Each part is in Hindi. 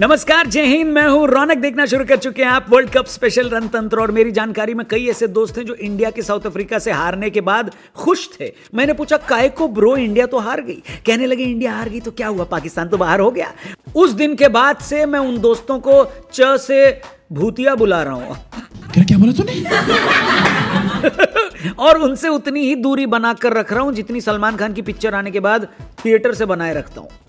नमस्कार जय हिंद मैं हूं रौनक देखना शुरू कर चुके हैं आप वर्ल्ड कप स्पेशल रणतंत्र और मेरी जानकारी में कई ऐसे दोस्त हैं जो इंडिया के साउथ अफ्रीका से हारने के बाद खुश थे मैंने पूछा काय को ब्रो इंडिया तो हार गई कहने लगे इंडिया हार गई तो क्या हुआ पाकिस्तान तो बाहर हो गया उस दिन के बाद से मैं उन दोस्तों को च से भूतिया बुला रहा हूं क्या बोला तूने और उनसे उतनी ही दूरी बनाकर रख रहा हूं जितनी सलमान खान की पिक्चर आने के बाद थिएटर से बनाए रखता हूं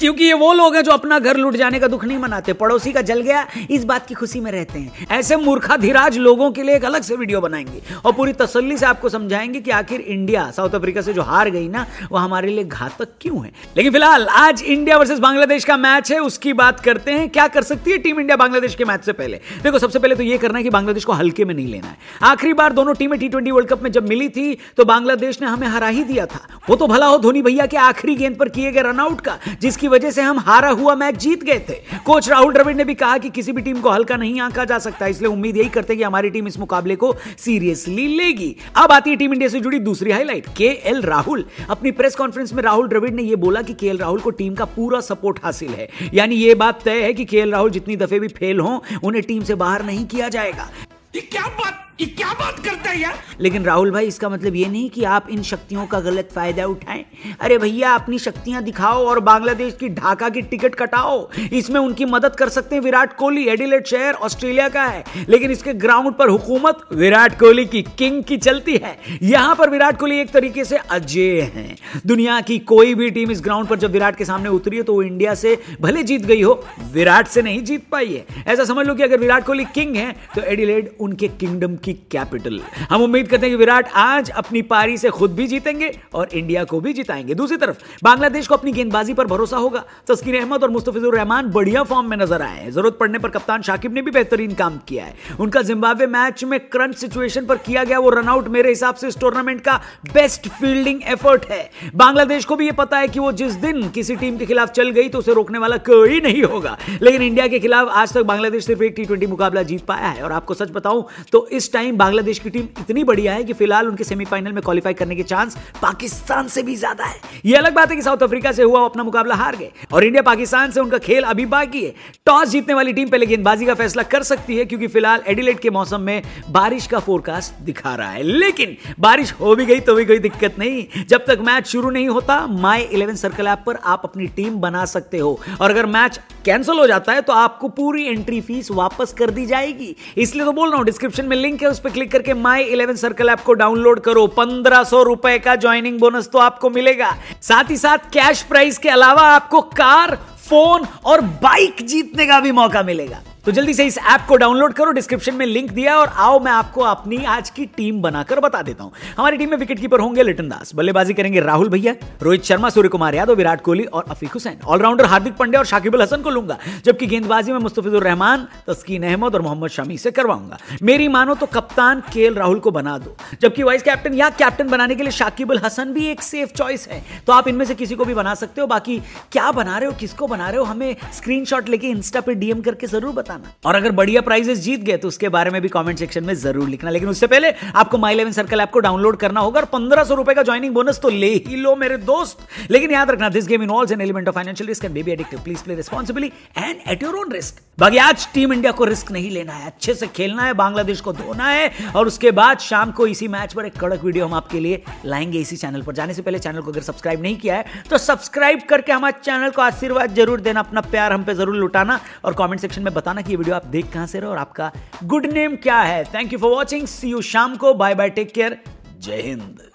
क्योंकि ये वो लोग हैं जो अपना घर लुट जाने का दुख नहीं मनाते पड़ोसी का जल गया इस बात की खुशी में रहते हैं ऐसे मूर्खाधिराज लोगों के लिए एक अलग से वीडियो बनाएंगे और पूरी तसल्ली से आपको समझाएंगे कि आखिर इंडिया साउथ अफ्रीका से जो हार गई ना वो हमारे लिए घातक क्यों है लेकिन फिलहाल आज इंडिया वर्सेज बांग्लादेश का मैच है उसकी बात करते हैं क्या कर सकती है टीम इंडिया बांग्लादेश के मैच से पहले देखो सबसे पहले तो ये करना है कि बांग्लादेश को हल्के में नहीं लेना है आखिरी बार दोनों टीमें टी ट्वेंटी वर्ल्ड कप में जब मिली थी तो बांग्लादेश ने हमें हरा ही दिया था वो तो भला हो धोनी भैया के आखिरी गेंद पर किए गए रनआउट का जिसकी की वजह से हम हारा हुआ मैच जीत गए थे कोच राहुल द्रविड़ ने भी कहा कि किसी भी टीम को हल्का नहीं आंका जा सकता इसलिए उम्मीद यही करते कि हमारी टीम इस मुकाबले को सीरियसली लेगी अब आती है टीम इंडिया से जुड़ी दूसरी हाईलाइट के एल राहुल अपनी प्रेस कॉन्फ्रेंस में राहुल द्रविड़ ने यह बोला कि के राहुल को टीम का पूरा सपोर्ट हासिल है यानी यह बात तय है कि के राहुल जितनी दफे भी फेल हो उन्हें टीम से बाहर नहीं किया जाएगा ये क्या बात ये क्या बात करता है यार लेकिन राहुल भाई इसका मतलब ये नहीं कि आप इन शक्तियों का गलत फायदा उठाएं अरे भैया अपनी शक्तियां दिखाओ और बांग्लादेश की ढाका की टिकट कटाओ इसमें उनकी मदद कर सकते हैं विराट कोहली एडिलेट शहर ऑस्ट्रेलिया का है लेकिन इसके ग्राउंड पर हुकूमत विराट कोहली की किंग की चलती है यहां पर विराट कोहली एक तरीके से अजय है दुनिया की कोई भी टीम इस ग्राउंड पर जब विराट के सामने उतरी है तो वो इंडिया से भले जीत गई हो विराट से नहीं जीत पाई है ऐसा समझ लो कि अगर विराट कोहली किंग है तो एडिलेड उनके किंगडम की कैपिटल हम उम्मीद करते हैं कि विराट आज अपनी पारी से खुद भी जीतेंगे और इंडिया को भी जिताएंगे दूसरी तरफ बांग्लादेश को अपनी गेंदबाजी पर भरोसा होगा तस्कीन अहमद और मुस्तफिजुर रहमान बढ़िया फॉर्म में नजर आए हैं जरूरत पड़ने पर कप्तान शाकिब ने भी बेहतरीन काम किया है उनका जिम्बाब्वे मैच में करंट सिचुएशन पर किया गया वो रनआउट मेरे हिसाब से इस टूर्नामेंट का बेस्ट फील्डिंग एफर्ट है बांग्लादेश को भी यह पता है कि वो जिस दिन किसी टीम के खिलाफ चल गई तो उसे रोकने वाला कोई नहीं होगा लेकिन इंडिया के खिलाफ आज तक बांग्लादेश सिर्फ एक टी मुकाबला जीत पाया है और आपको सच बताऊं तो इस टाइम बांग्लादेश की टीम इतनी बढ़िया है कि फिलहाल उनके सेमीफाइनल में क्वालिफाई करने के चांस पाकिस्तान से भी ज्यादा है यह अलग बात है कि साउथ अफ्रीका से हुआ अपना मुकाबला हार गए और इंडिया पाकिस्तान से उनका खेल अभी बाकी है टॉस जीतने वाली टीम पहले गेंदबाजी का फैसला कर सकती है क्योंकि फिलहाल एडिलेट के मौसम में बारिश का फोरकास्ट दिखा रहा है लेकिन बारिश हो भी गई तो भी कोई दिक्कत नहीं जब तक मैच शुरू नहीं होता माई इलेवन सर्कल ऐप पर आप अपनी टीम बना सकते हो और अगर मैच कैंसिल हो जाता है तो आपको पूरी एंट्री फीस वापस कर दी जाएगी इसलिए तो बोल रहा हूं डिस्क्रिप्शन में लिंक है उस पर क्लिक करके माई इलेवन सर्कल ऐप को डाउनलोड करो पंद्रह सौ रुपए का ज्वाइनिंग बोनस तो आपको मिलेगा साथ ही साथ कैश प्राइस के अलावा आपको कार फोन और बाइक जीतने का भी मौका मिलेगा तो जल्दी से इस ऐप को डाउनलोड करो डिस्क्रिप्शन में लिंक दिया और आओ मैं आपको अपनी आज की टीम बनाकर बता देता हूं हमारी टीम में विकेट कीपर होंगे लिटन दास बल्लेबाजी करेंगे राहुल भैया रोहित शर्मा सूर्य कुमार यादव विराट कोहली और अफीक हुसैन ऑलराउंडर हार्दिक पांडे और शाकिबुल हसन को लूंगा जबकि गेंदबाजी में मुस्तफिजुर रहमान तस्कीन अहमद और मोहम्मद शमी से करवाऊंगा मेरी मानो तो कप्तान के राहुल को बना दो जबकि वाइस कैप्टन या कैप्टन बनाने के लिए शाकिबुल हसन भी एक सेफ चॉइस है तो आप इनमें से किसी को भी बना सकते हो बाकी क्या बना रहे हो किसको बना रहे हो हमें स्क्रीनशॉट लेके इंस्टा पे डीएम करके जरूर बता बताना और अगर बढ़िया प्राइजेस जीत गए तो उसके बारे में भी कॉमेंट सेक्शन में जरूर लिखना लेकिन उससे पहले आपको माई इलेवन सर्कल ऐप को डाउनलोड करना होगा और पंद्रह सौ रुपए का ज्वाइनिंग बोनस तो ले ही लो मेरे दोस्त लेकिन याद रखना this game involves an element of financial risk and maybe addictive please play responsibly and at your own risk बाकी आज टीम इंडिया को रिस्क नहीं लेना है अच्छे से खेलना है बांग्लादेश को धोना है और उसके बाद शाम को इसी मैच पर एक कड़क वीडियो हम आपके लिए लाएंगे इसी चैनल पर जाने से पहले चैनल को अगर सब्सक्राइब नहीं किया है तो सब्सक्राइब करके हमारे चैनल को आशीर्वाद जरूर देना अपना प्यार हम पे जरूर लुटाना और कॉमेंट सेक्शन में बताना कि ये वीडियो आप देख कहां से रहे और आपका गुड नेम क्या है thank you for watching see you शाम को बाय बाय टेक केयर जय हिंद